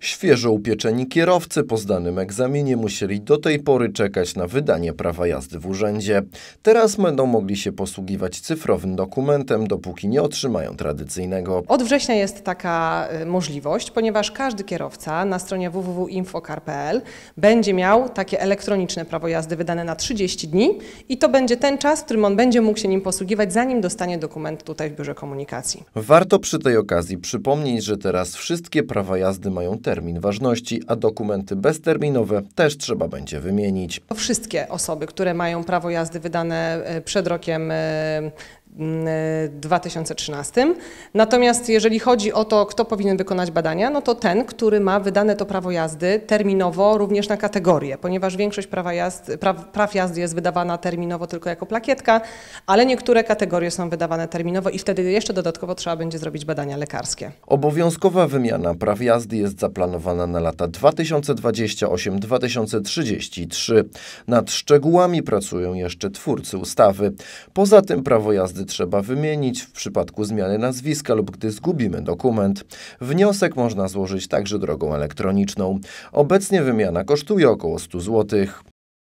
Świeżo upieczeni kierowcy po zdanym egzaminie musieli do tej pory czekać na wydanie prawa jazdy w urzędzie. Teraz będą mogli się posługiwać cyfrowym dokumentem, dopóki nie otrzymają tradycyjnego. Od września jest taka y, możliwość, ponieważ każdy kierowca na stronie www.infokar.pl będzie miał takie elektroniczne prawo jazdy wydane na 30 dni i to będzie ten czas, w którym on będzie mógł się nim posługiwać, zanim dostanie dokument tutaj w Biurze Komunikacji. Warto przy tej okazji przypomnieć, że teraz wszystkie prawa jazdy mają te termin ważności, a dokumenty bezterminowe też trzeba będzie wymienić. Wszystkie osoby, które mają prawo jazdy wydane e, przed rokiem e, 2013. Natomiast jeżeli chodzi o to, kto powinien wykonać badania, no to ten, który ma wydane to prawo jazdy terminowo również na kategorię, ponieważ większość prawa jazd, praw, praw jazdy jest wydawana terminowo tylko jako plakietka, ale niektóre kategorie są wydawane terminowo i wtedy jeszcze dodatkowo trzeba będzie zrobić badania lekarskie. Obowiązkowa wymiana praw jazdy jest zaplanowana na lata 2028-2033. Nad szczegółami pracują jeszcze twórcy ustawy. Poza tym prawo jazdy gwiazdy trzeba wymienić w przypadku zmiany nazwiska lub gdy zgubimy dokument. Wniosek można złożyć także drogą elektroniczną. Obecnie wymiana kosztuje około 100 zł.